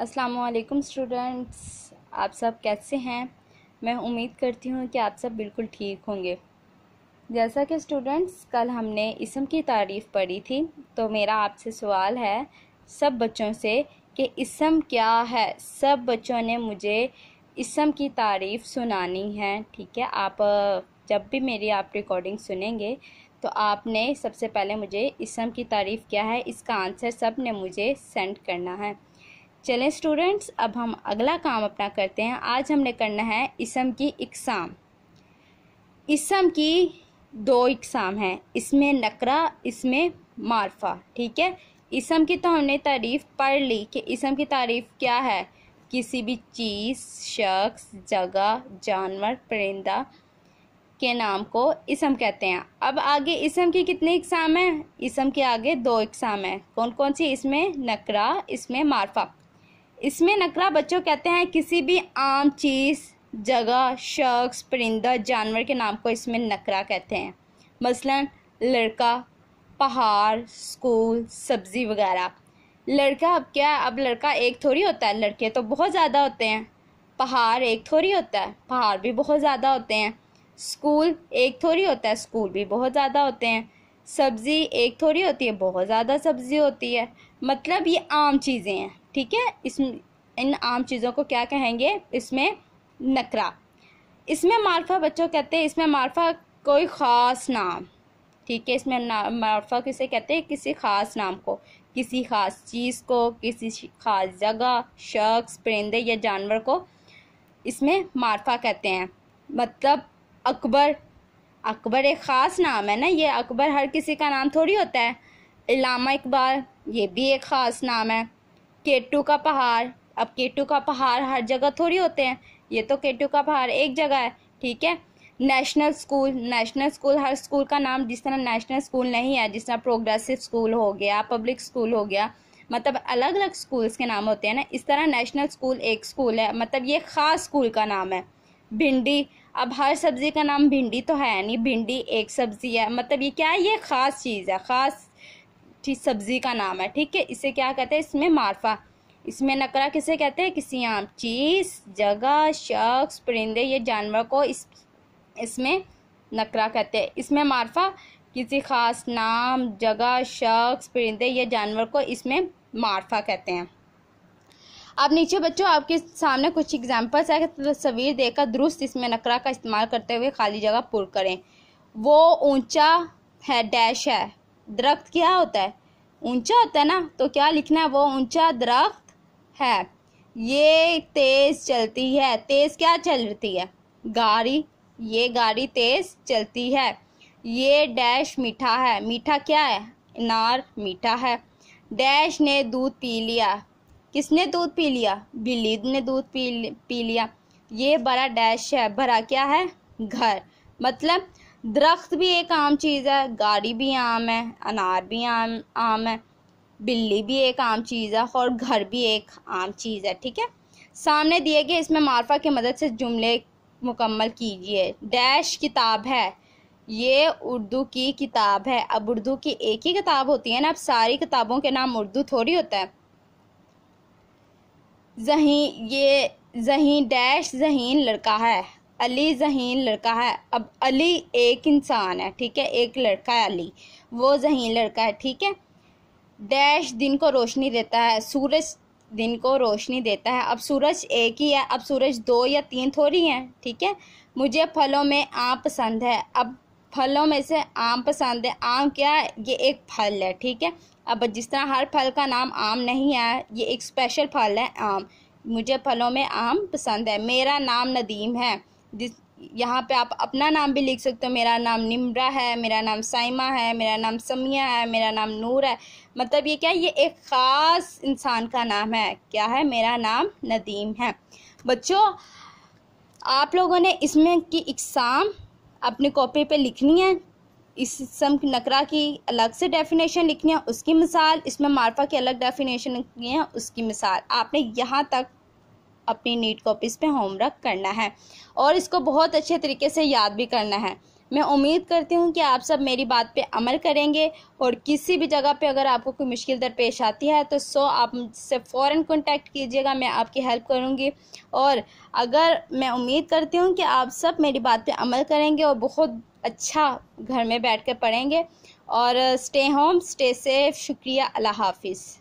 अस्सलाम वालेकुम स्टूडेंट्स आप सब कैसे हैं मैं उम्मीद करती हूँ कि आप सब बिल्कुल ठीक होंगे जैसा कि स्टूडेंट्स कल हमने इसम की तारीफ़ पढ़ी थी तो मेरा आपसे सवाल है सब बच्चों से कि इसम क्या है सब बच्चों ने मुझे इसम की तारीफ़ सुनानी है ठीक है आप जब भी मेरी आप रिकॉर्डिंग सुनेंगे तो आपने सबसे पहले मुझे इसम की तारीफ़ क्या है इसका आंसर सब ने मुझे सेंड करना है चलें स्टूडेंट्स अब हम अगला काम अपना करते हैं आज हमने करना है इसम की इकसाम इसम की दो इकसाम हैं इसमें नकरा इसमें मारफा ठीक है इसम की तो हमने तारीफ़ पढ़ ली कि इसम की तारीफ़ क्या है किसी भी चीज़ शख्स जगह जानवर परिंदा के नाम को इसम कहते हैं अब आगे इसम की कितने इकसाम हैं इसम के आगे दो इकसाम हैं कौन कौन सी इसमें नकरा इसमें मारफा इसमें नकरा बच्चों कहते हैं किसी भी आम चीज़ जगह शख्स परिंदा जानवर के नाम को इसमें नकरा कहते हैं मसलन लड़का पहाड़ स्कूल सब्ज़ी वगैरह लड़का अब क्या अब लड़का एक थोड़ी होता है लड़के तो बहुत ज़्यादा होते हैं पहाड़ एक थोड़ी होता है पहाड़ भी बहुत ज़्यादा होते हैं स्कूल एक थोड़ी होता है स्कूल भी बहुत ज़्यादा होते हैं सब्ज़ी एक थोड़ी होती है बहुत ज़्यादा सब्ज़ी होती है मतलब ये आम चीज़ें हैं ठीक है इस इन आम चीज़ों को क्या कहेंगे इसमें नकरा इसमें मार्फा बच्चों कहते हैं इसमें मार्फा कोई ख़ास नाम ठीक है इसमें मार्फा किसे कहते हैं किसी ख़ास नाम को किसी ख़ास चीज़ को किसी ख़ास जगह शख्स परिंदे या जानवर को इसमें मार्फा कहते हैं मतलब अकबर अकबर एक ख़ास नाम है ना ये अकबर हर किसी का नाम थोड़ी होता है इलामा इकबाल ये भी एक ख़ास नाम है केटू का पहाड़ अब केटू का पहाड़ हर जगह थोड़ी होते हैं ये तो केटू का पहाड़ एक जगह है ठीक है नेशनल स्कूल नेशनल स्कूल हर स्कूल का नाम जिस तरह नेशनल स्कूल नहीं है जिस तरह प्रोग्रेसिव स्कूल हो गया पब्लिक स्कूल हो गया मतलब अलग अलग स्कूल्स के नाम होते हैं ना इस तरह नेशनल स्कूल एक स्कूल है मतलब ये ख़ास स्कूल का नाम है भिंडी अब हर सब्ज़ी का नाम भिंडी तो है नहीं भिंडी एक सब्ज़ी है मतलब ये क्या है ये ख़ास चीज़ है ख़ास ठीक सब्जी का नाम है ठीक है इसे क्या कहते हैं इसमें मार्फा इसमें नकरा किसे कहते हैं किसी आम चीज़ जगह शख्स परिंदे ये जानवर को इस इसमें नकरा कहते हैं इसमें मार्फा किसी ख़ास नाम जगह शख्स परिंदे ये जानवर को इसमें मार्फा कहते हैं अब नीचे बच्चों आपके सामने कुछ एग्जाम्पल्स है तस्वीर देखकर दुरुस्त इसमें नकरा का इस्तेमाल करते हुए खाली जगह पुर करें वो ऊंचा है डैश है दरख्त क्या होता है ऊंचा होता है ना तो क्या लिखना है वो ऊंचा दरख्त है ये तेज चलती है तेज क्या चलती है गाड़ी ये गाड़ी तेज चलती है ये डैश मीठा है मीठा क्या है इनार मीठा है डैश ने दूध पी लिया किसने दूध पी लिया बिल्ली ने दूध पी पी लिया ये बड़ा डैश है भरा क्या है घर मतलब दरख्त भी एक आम चीज़ है गाड़ी भी आम है अनार भी आम आम है बिल्ली भी एक आम चीज़ है और घर भी एक आम चीज़ है ठीक है सामने दिए गए इसमें मार्फा की मदद से जुमले मुकम्मल कीजिए डैश किताब है ये उर्दू की किताब है अब उर्दू की एक ही किताब होती है ना अब सारी किताबों के नाम उर्दू थोड़ी होता है जहीन ये जहीन डैश जहीन लड़का है अली जहीन लड़का है अब अली एक इंसान है ठीक है एक लड़का है अली वो जहीन लड़का है ठीक है डैश दिन को रोशनी देता है सूरज दिन को रोशनी देता है अब सूरज एक ही है अब सूरज दो या तीन थोड़ी हैं ठीक है मुझे फलों में आम पसंद है अब फलों में से आम पसंद है आम क्या है ये एक फल है ठीक है अब जिस तरह हर फल का नाम आम नहीं है ये एक स्पेशल फल है आम मुझे फलों में आम पसंद है मेरा नाम नदीम है जिस यहाँ पे आप अपना नाम भी लिख सकते हो मेरा नाम निम्रा है मेरा नाम साइमा है मेरा नाम समिया है मेरा नाम नूर है मतलब ये क्या है ये एक ख़ास इंसान का नाम है क्या है मेरा नाम नदीम है बच्चों आप लोगों ने इसमें की इकसाम अपने कॉपी पे लिखनी है इस सम नकरा की अलग से डेफिनेशन लिखनी है उसकी मिसाल इसमें मारफा की अलग डेफिनेशन लिखनी है उसकी मिसाल आपने यहाँ तक अपनी नीट कॉपीज़ पे होमवर्क करना है और इसको बहुत अच्छे तरीके से याद भी करना है मैं उम्मीद करती हूँ कि आप सब मेरी बात पे अमल करेंगे और किसी भी जगह पे अगर आपको कोई मुश्किल दरपेश आती है तो सो आप मुझसे फ़ौर कॉन्टैक्ट कीजिएगा मैं आपकी हेल्प करूँगी और अगर मैं उम्मीद करती हूँ कि आप सब मेरी बात पे अमल करेंगे और बहुत अच्छा घर में बैठ कर पढ़ेंगे और स्टे होम स्टे सेफ शुक्रिया अल्लाह हाफिज़